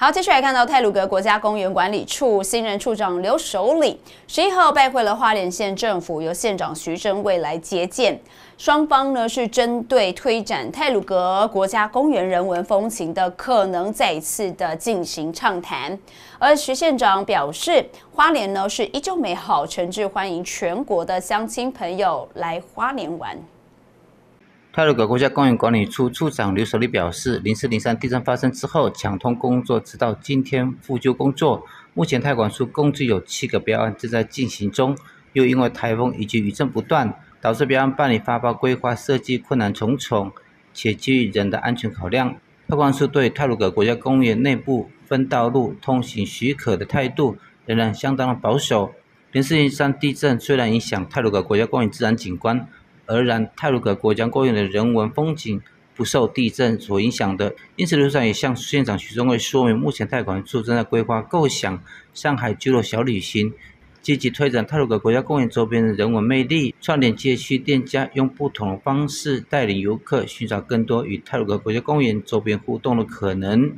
好，接下来看到泰鲁格国家公园管理处新任处长刘守礼，十一号拜会了花莲县政府，由县长徐正蔚来接见，双方呢是针对推展泰鲁格国家公园人文风情的可能，再一次的进行畅谈。而徐县长表示，花莲呢是依旧美好，诚挚欢迎全国的乡亲朋友来花莲玩。泰卢格国家公园管理处处长刘守利表示，零四零三地震发生之后，抢通工作直到今天，复旧工作目前泰管处共计有七个标案正在进行中，又因为台风以及余震不断，导致标案办理发包、规划、设计困难重重，且基于人的安全考量，泰管处对泰卢格国家公园内部分道路通行许可的态度仍然相当保守。零四零三地震虽然影响泰卢格国家公园自然景观。而然，泰鲁阁国家公园的人文风景不受地震所影响的，因此，刘处长也向县长徐宗贵说明，目前泰管处正在规划构想上海居乐小旅行，积极推展泰鲁阁国家公园周边的人文魅力，串联街区店家，用不同的方式带领游客寻找更多与泰鲁阁国家公园周边互动的可能。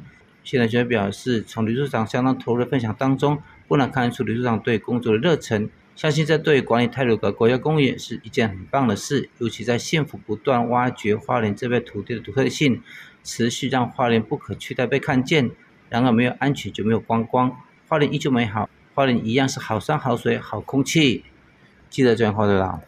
县长表示，从刘处长相当投入的分享当中，不难看出刘处长对工作的热忱。相信这对于管理泰鲁阁国家公园是一件很棒的事，尤其在县府不断挖掘花莲这片土地的独特性，持续让花莲不可取代被看见。然而，没有安全就没有观光，花莲依旧美好，花莲一样是好山好水好空气。记者转发瑞报。